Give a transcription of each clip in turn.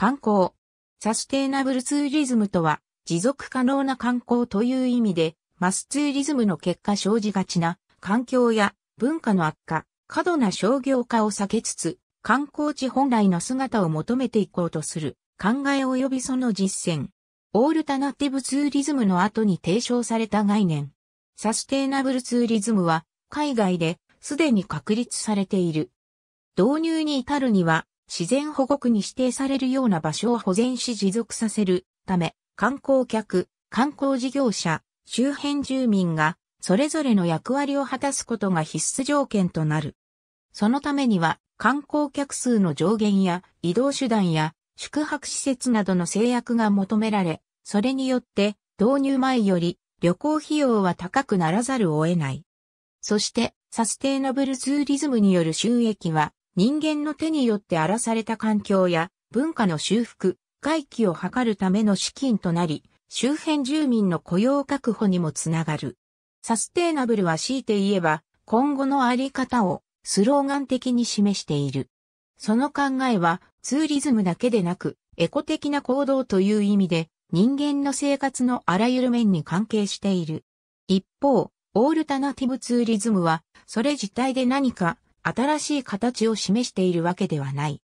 観光。サステイナブルツーリズムとは、持続可能な観光という意味で、マスツーリズムの結果生じがちな、環境や文化の悪化、過度な商業化を避けつつ、観光地本来の姿を求めていこうとする、考え及びその実践。オールタナティブツーリズムの後に提唱された概念。サステイナブルツーリズムは、海外ですでに確立されている。導入に至るには、自然保護区に指定されるような場所を保全し持続させるため、観光客、観光事業者、周辺住民が、それぞれの役割を果たすことが必須条件となる。そのためには、観光客数の上限や移動手段や宿泊施設などの制約が求められ、それによって導入前より旅行費用は高くならざるを得ない。そして、サステイナブルツーリズムによる収益は人間の手によって荒らされた環境や文化の修復、回帰を図るための資金となり、周辺住民の雇用確保にもつながる。サステイナブルは強いて言えば、今後のあり方をスローガン的に示している。その考えはツーリズムだけでなく、エコ的な行動という意味で、人間の生活のあらゆる面に関係している。一方、オールタナティブツーリズムは、それ自体で何か新しい形を示しているわけではない。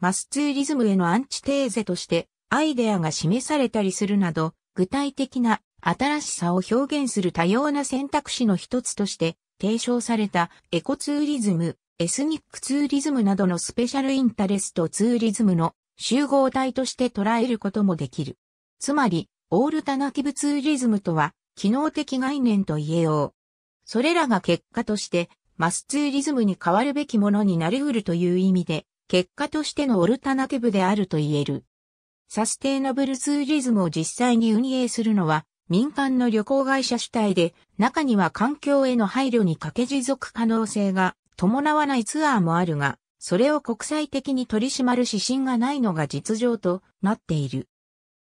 マスツーリズムへのアンチテーゼとしてアイデアが示されたりするなど、具体的な新しさを表現する多様な選択肢の一つとして提唱されたエコツーリズム、エスニックツーリズムなどのスペシャルインタレストツーリズムの集合体として捉えることもできる。つまり、オールタナティブツーリズムとは、機能的概念と言えよう。それらが結果として、マスツーリズムに変わるべきものになり得るという意味で、結果としてのオルタナティブであると言える。サステイナブルツーリズムを実際に運営するのは、民間の旅行会社主体で、中には環境への配慮にかけ持続可能性が伴わないツアーもあるが、それを国際的に取り締まる指針がないのが実情となっている。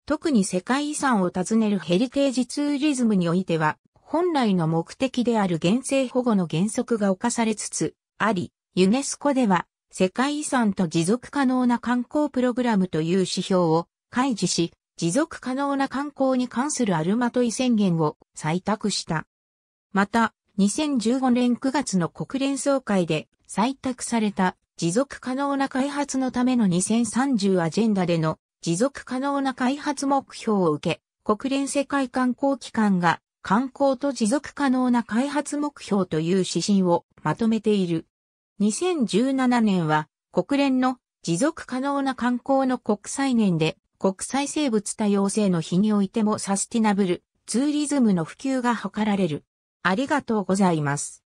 特に世界遺産を訪ねるヘリテージツーリズムにおいては、本来の目的である原生保護の原則が侵されつつあり、ユネスコでは世界遺産と持続可能な観光プログラムという指標を開示し、持続可能な観光に関するアルマトイ宣言を採択した。また、2015年9月の国連総会で採択された持続可能な開発のための2030アジェンダでの持続可能な開発目標を受け、国連世界観光機関が観光と持続可能な開発目標という指針をまとめている。2017年は国連の持続可能な観光の国際年で国際生物多様性の日においてもサスティナブルツーリズムの普及が図られる。ありがとうございます。